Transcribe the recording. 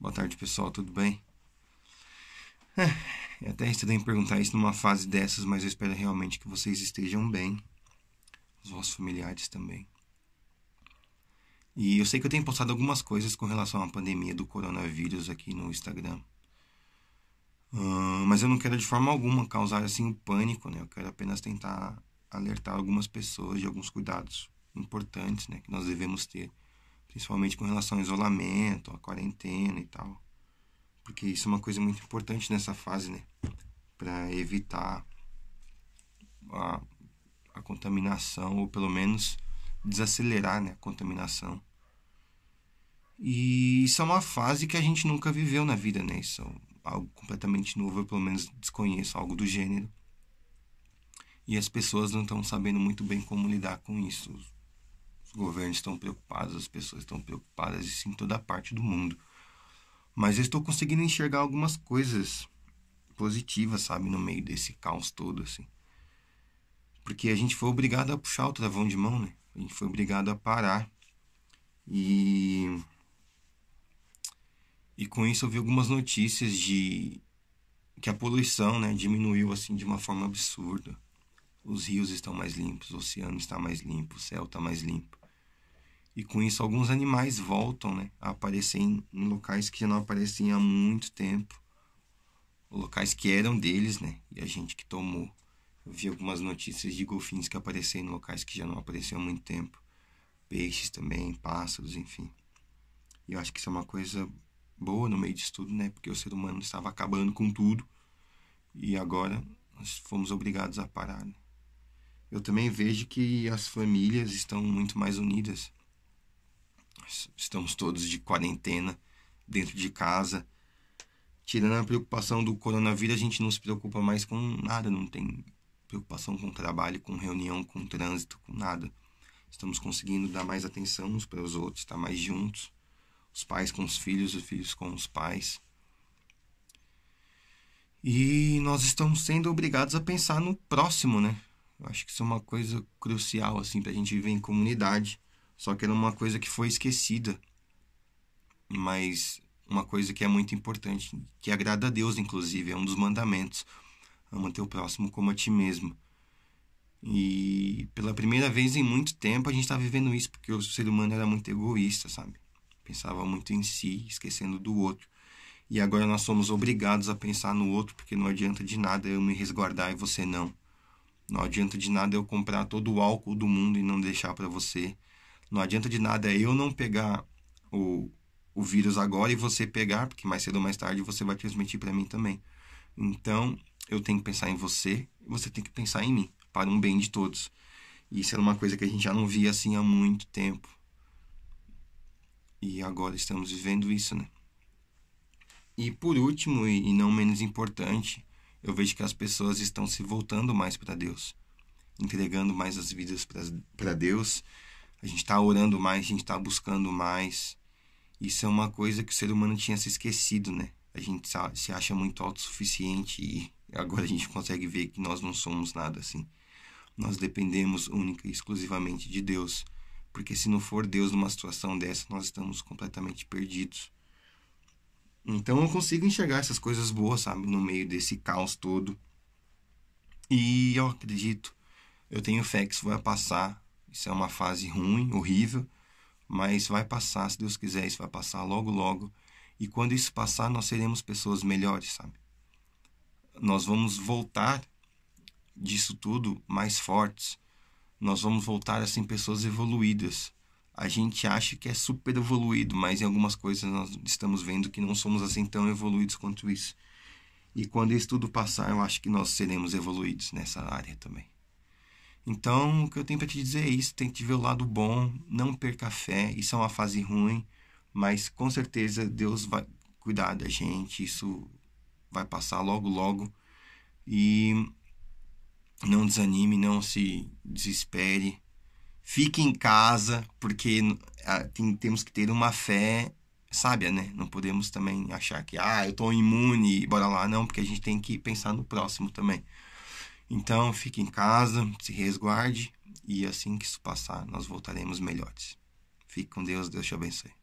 Boa tarde, pessoal, tudo bem? É, é, até estranho perguntar isso numa fase dessas, mas eu espero realmente que vocês estejam bem, os vossos familiares também. E eu sei que eu tenho postado algumas coisas com relação à pandemia do coronavírus aqui no Instagram. Uh, mas eu não quero de forma alguma causar assim o um pânico, né? Eu quero apenas tentar alertar algumas pessoas de alguns cuidados importantes, né, que nós devemos ter principalmente com relação ao isolamento, à quarentena e tal. Porque isso é uma coisa muito importante nessa fase, né? Para evitar a, a contaminação, ou pelo menos desacelerar né, a contaminação. E isso é uma fase que a gente nunca viveu na vida, né? Isso é algo completamente novo, eu pelo menos desconheço algo do gênero. E as pessoas não estão sabendo muito bem como lidar com isso governos estão preocupados, as pessoas estão preocupadas, e sim toda parte do mundo. Mas eu estou conseguindo enxergar algumas coisas positivas, sabe, no meio desse caos todo, assim. Porque a gente foi obrigado a puxar o travão de mão, né? A gente foi obrigado a parar. E. E com isso eu vi algumas notícias de que a poluição, né, diminuiu assim de uma forma absurda. Os rios estão mais limpos, o oceano está mais limpo, o céu está mais limpo. E com isso, alguns animais voltam né, a aparecer em, em locais que não apareciam há muito tempo. Locais que eram deles, né? E a gente que tomou. Eu vi algumas notícias de golfinhos que apareceram em locais que já não apareciam há muito tempo. Peixes também, pássaros, enfim. E eu acho que isso é uma coisa boa no meio de tudo, né? Porque o ser humano estava acabando com tudo e agora nós fomos obrigados a parar. Né? Eu também vejo que as famílias estão muito mais unidas estamos todos de quarentena dentro de casa. Tirando a preocupação do coronavírus, a gente não se preocupa mais com nada, não tem preocupação com trabalho, com reunião, com trânsito, com nada. Estamos conseguindo dar mais atenção uns para os outros, estar tá mais juntos. Os pais com os filhos, os filhos com os pais. E nós estamos sendo obrigados a pensar no próximo, né? Eu acho que isso é uma coisa crucial, assim, para a gente viver em comunidade. Só que era uma coisa que foi esquecida, mas uma coisa que é muito importante, que agrada a Deus, inclusive, é um dos mandamentos: ama teu próximo como a ti mesmo. E pela primeira vez em muito tempo a gente está vivendo isso, porque o ser humano era muito egoísta, sabe? Pensava muito em si, esquecendo do outro. E agora nós somos obrigados a pensar no outro, porque não adianta de nada eu me resguardar e você não. Não adianta de nada eu comprar todo o álcool do mundo e não deixar para você. Não adianta de nada é eu não pegar o, o vírus agora e você pegar, porque mais cedo ou mais tarde você vai transmitir para mim também. Então, eu tenho que pensar em você, você tem que pensar em mim, para um bem de todos. Isso era uma coisa que a gente já não via assim há muito tempo. E agora estamos vivendo isso, né? E por último, e não menos importante, eu vejo que as pessoas estão se voltando mais para Deus, entregando mais as vidas para Deus a gente está orando mais, a gente está buscando mais. Isso é uma coisa que o ser humano tinha se esquecido, né? A gente se acha muito autossuficiente e agora a gente consegue ver que nós não somos nada assim. Nós dependemos única e exclusivamente de Deus, porque se não for Deus numa situação dessa, nós estamos completamente perdidos. Então eu consigo enxergar essas coisas boas, sabe, no meio desse caos todo. E eu acredito, eu tenho fé que isso vai passar isso é uma fase ruim, horrível, mas vai passar, se Deus quiser, isso vai passar logo, logo. E quando isso passar, nós seremos pessoas melhores, sabe? Nós vamos voltar disso tudo mais fortes. Nós vamos voltar, assim, pessoas evoluídas. A gente acha que é super evoluído, mas em algumas coisas nós estamos vendo que não somos assim tão evoluídos quanto isso. E quando isso tudo passar, eu acho que nós seremos evoluídos nessa área também. Então, o que eu tenho para te dizer é isso: tente ver o lado bom, não perca a fé. Isso é uma fase ruim, mas com certeza Deus vai cuidar da gente. Isso vai passar logo, logo. E não desanime, não se desespere. Fique em casa, porque ah, temos que ter uma fé sábia, né? Não podemos também achar que, ah, eu estou imune, bora lá. Não, porque a gente tem que pensar no próximo também. Então, fique em casa, se resguarde e assim que isso passar, nós voltaremos melhores. Fique com Deus, Deus te abençoe.